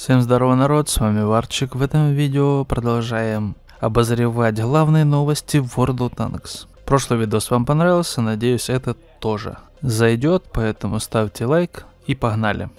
Всем здорово, народ, с вами Варчик. В этом видео продолжаем обозревать главные новости в World of Tanks. Прошлый видос вам понравился, надеюсь этот тоже зайдет, поэтому ставьте лайк и погнали.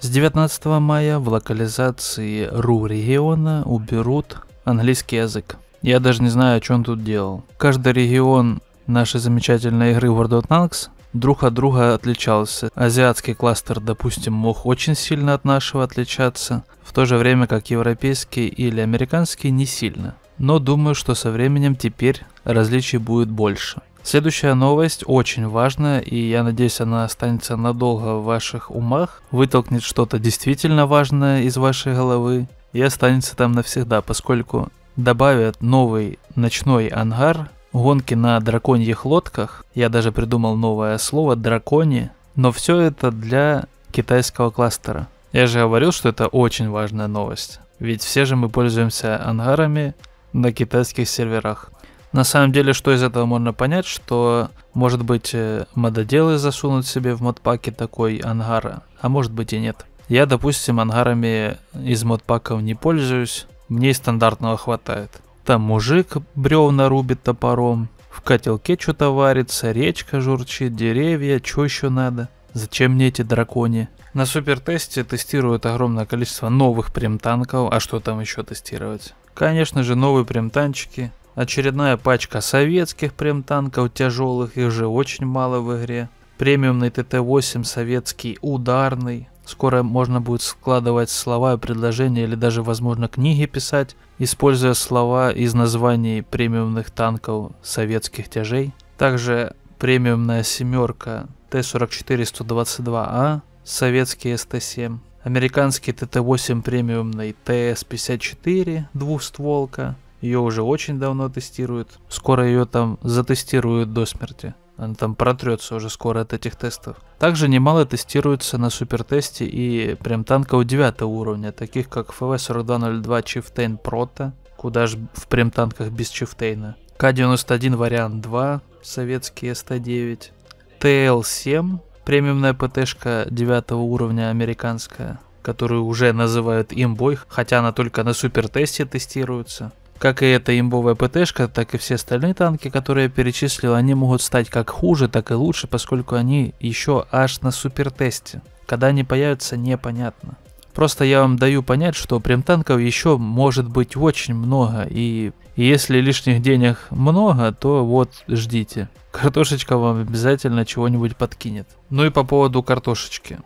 С 19 мая в локализации РУ региона уберут английский язык. Я даже не знаю, о чем тут делал. Каждый регион нашей замечательной игры World of Tanks друг от друга отличался. Азиатский кластер, допустим, мог очень сильно от нашего отличаться, в то же время как европейский или американский не сильно. Но думаю, что со временем теперь различий будет больше. Следующая новость очень важная, и я надеюсь, она останется надолго в ваших умах, вытолкнет что-то действительно важное из вашей головы и останется там навсегда, поскольку добавят новый ночной ангар гонки на драконьих лодках. Я даже придумал новое слово «дракони». Но все это для китайского кластера. Я же говорил, что это очень важная новость. Ведь все же мы пользуемся ангарами на китайских серверах. На самом деле, что из этого можно понять, что может быть э, мододелы засунут себе в модпаке такой ангар, а может быть и нет. Я, допустим, ангарами из модпаков не пользуюсь, мне и стандартного хватает. Там мужик бревна рубит топором, в котелке что-то варится, речка журчит, деревья, что еще надо? Зачем мне эти дракони? На супертесте тестируют огромное количество новых примтанков, а что там еще тестировать? Конечно же новые примтанчики, очередная пачка советских примтанков тяжелых, их же очень мало в игре. Премиумный ТТ-8 советский ударный, Скоро можно будет складывать слова и предложения или даже, возможно, книги писать, используя слова из названий премиумных танков советских тяжей. Также премиумная семерка Т-44-122А, советский СТ-7, американский ТТ-8 премиумный ТС-54 двухстволка, ее уже очень давно тестируют. Скоро ее там затестируют до смерти. Она там протрется уже скоро от этих тестов. Также немало тестируется на супертесте и прям танков 9 уровня, таких как FV4202 Chieftain Proto, куда же в прям танках без Чифтейна, К-91 вариант 2, советский СТ 9, ТЛ-7, премиумная ПТшка 9 уровня американская, которую уже называют имбой, хотя она только на супертесте тестируется. Как и эта имбовая ПТшка, так и все остальные танки, которые я перечислил, они могут стать как хуже, так и лучше, поскольку они еще аж на супертесте. Когда они появятся, непонятно. Просто я вам даю понять, что прем-танков еще может быть очень много, и если лишних денег много, то вот ждите. Картошечка вам обязательно чего-нибудь подкинет. Ну и по поводу картошечки.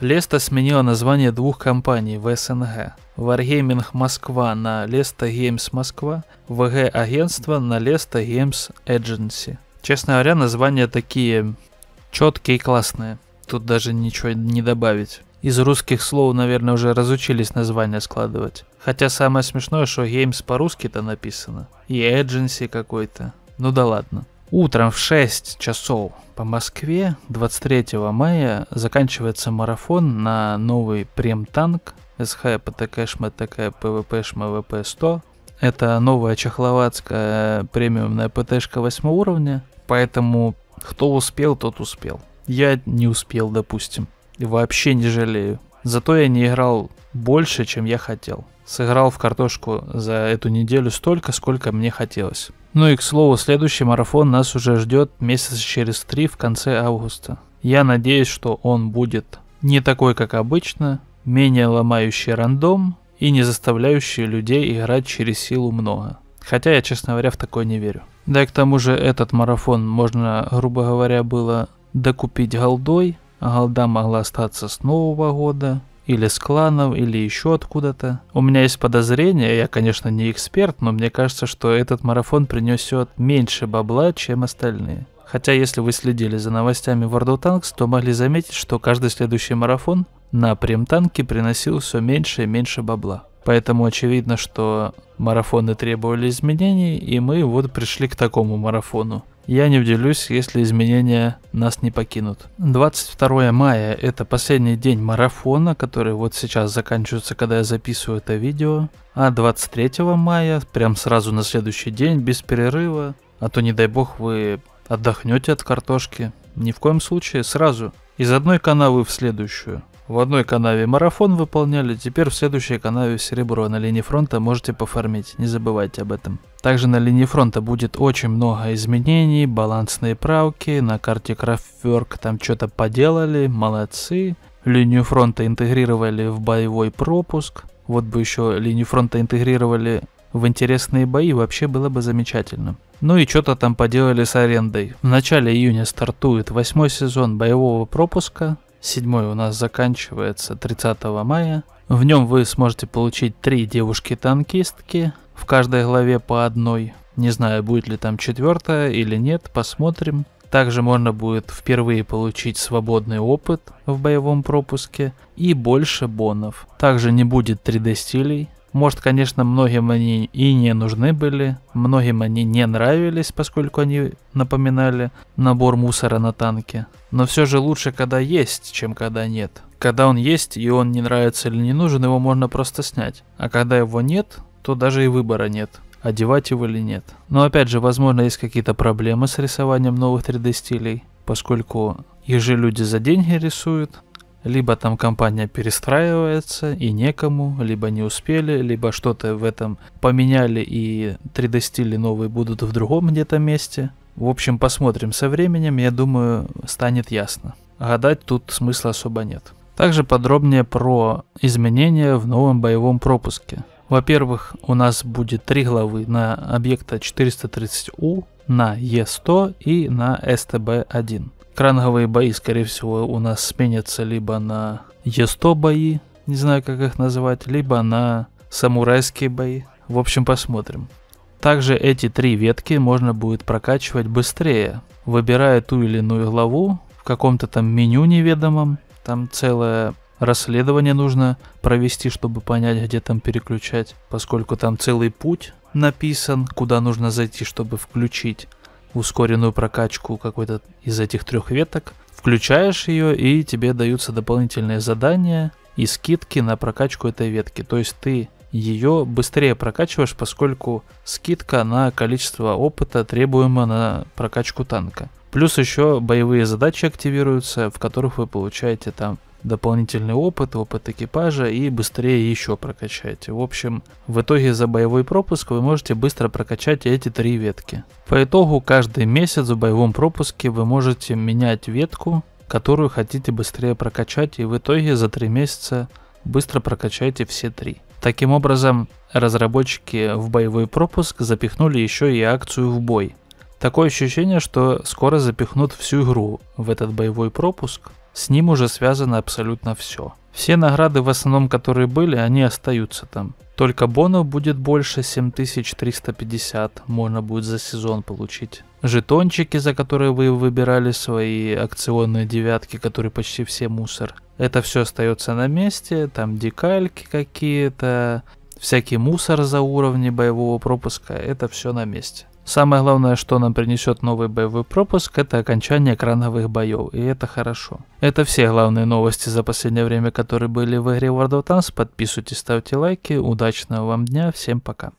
Леста сменила название двух компаний в СНГ. Wargaming Москва на Леста Games Москва, ВГ агентство на Леста Games Agency. Честно говоря, названия такие четкие и классные. Тут даже ничего не добавить. Из русских слов, наверное, уже разучились названия складывать. Хотя самое смешное, что Games по-русски-то написано. И Agency какой-то. Ну да ладно. Утром в 6 часов по Москве 23 мая заканчивается марафон на новый прем-танк СХ ПТК ШМТК ПВП ШМВП 100. Это новая чехловацкая премиумная ПТшка 8 уровня, поэтому кто успел, тот успел. Я не успел, допустим, и вообще не жалею. Зато я не играл больше, чем я хотел. Сыграл в картошку за эту неделю столько, сколько мне хотелось. Ну и к слову, следующий марафон нас уже ждет месяц через три в конце августа. Я надеюсь, что он будет не такой, как обычно, менее ломающий рандом и не заставляющий людей играть через силу много. Хотя я, честно говоря, в такое не верю. Да и к тому же этот марафон можно, грубо говоря, было докупить голдой, а голда могла остаться с нового года, или с кланов, или еще откуда-то. У меня есть подозрение, я, конечно, не эксперт, но мне кажется, что этот марафон принесет меньше бабла, чем остальные. Хотя, если вы следили за новостями World of Tanks, то могли заметить, что каждый следующий марафон на прем-танке приносил все меньше и меньше бабла. Поэтому очевидно, что марафоны требовали изменений, и мы вот пришли к такому марафону. Я не удивлюсь, если изменения нас не покинут. 22 мая – это последний день марафона, который вот сейчас заканчивается, когда я записываю это видео. А 23 мая, прям сразу на следующий день, без перерыва, а то не дай бог вы отдохнете от картошки. Ни в коем случае, сразу. Из одной канавы в следующую. В одной канаве марафон выполняли, теперь в следующей канаве серебро. На линии фронта можете пофармить, не забывайте об этом. Также на линии фронта будет очень много изменений, балансные правки, на карте Крафтверк там что-то поделали, молодцы. Линию фронта интегрировали в боевой пропуск. Вот бы еще линию фронта интегрировали в интересные бои, вообще было бы замечательно. Ну и что-то там поделали с арендой. В начале июня стартует восьмой сезон боевого пропуска, Седьмой у нас заканчивается 30 мая. В нем вы сможете получить три девушки-танкистки, в каждой главе по одной. Не знаю, будет ли там четвертая или нет, посмотрим. Также можно будет впервые получить свободный опыт в боевом пропуске и больше бонов. Также не будет 3D стилей, может, конечно, многим они и не нужны были, многим они не нравились, поскольку они напоминали набор мусора на танке. Но все же лучше, когда есть, чем когда нет. Когда он есть и он не нравится или не нужен, его можно просто снять. А когда его нет, то даже и выбора нет одевать его или нет. Но опять же, возможно, есть какие-то проблемы с рисованием новых 3D стилей, поскольку их же люди за деньги рисуют, либо там компания перестраивается и некому, либо не успели, либо что-то в этом поменяли и 3D-стили новые будут в другом где-то месте. В общем, посмотрим со временем, я думаю, станет ясно. Гадать тут смысла особо нет. Также подробнее про изменения в новом боевом пропуске. Во-первых, у нас будет три главы на объекта 430U, на Е100 и на СТБ-1. Кранговые бои, скорее всего, у нас сменятся либо на Е100 бои, не знаю, как их называть, либо на самурайские бои. В общем, посмотрим. Также эти три ветки можно будет прокачивать быстрее, выбирая ту или иную главу в каком-то там меню неведомом, там целая Расследование нужно провести, чтобы понять, где там переключать, поскольку там целый путь написан, куда нужно зайти, чтобы включить ускоренную прокачку какой-то из этих трех веток. Включаешь ее, и тебе даются дополнительные задания и скидки на прокачку этой ветки. То есть ты ее быстрее прокачиваешь, поскольку скидка на количество опыта требуема на прокачку танка. Плюс еще боевые задачи активируются, в которых вы получаете там дополнительный опыт, опыт экипажа и быстрее еще прокачаете. В общем, в итоге за боевой пропуск вы можете быстро прокачать эти три ветки. По итогу каждый месяц в боевом пропуске вы можете менять ветку, которую хотите быстрее прокачать и в итоге за три месяца быстро прокачаете все три. Таким образом, разработчики в боевой пропуск запихнули еще и акцию в бой. Такое ощущение, что скоро запихнут всю игру в этот боевой пропуск, с ним уже связано абсолютно все. Все награды в основном, которые были, они остаются там. Только бонов будет больше 7350, можно будет за сезон получить. Жетончики, за которые вы выбирали свои акционные девятки, которые почти все мусор. Это все остается на месте, там декальки какие-то, всякий мусор за уровни боевого пропуска, это все на месте. Самое главное, что нам принесет новый боевой пропуск, это окончание крановых боев, и это хорошо. Это все главные новости за последнее время, которые были в игре World of Tanks. Подписывайтесь, ставьте лайки. Удачного вам дня, всем пока.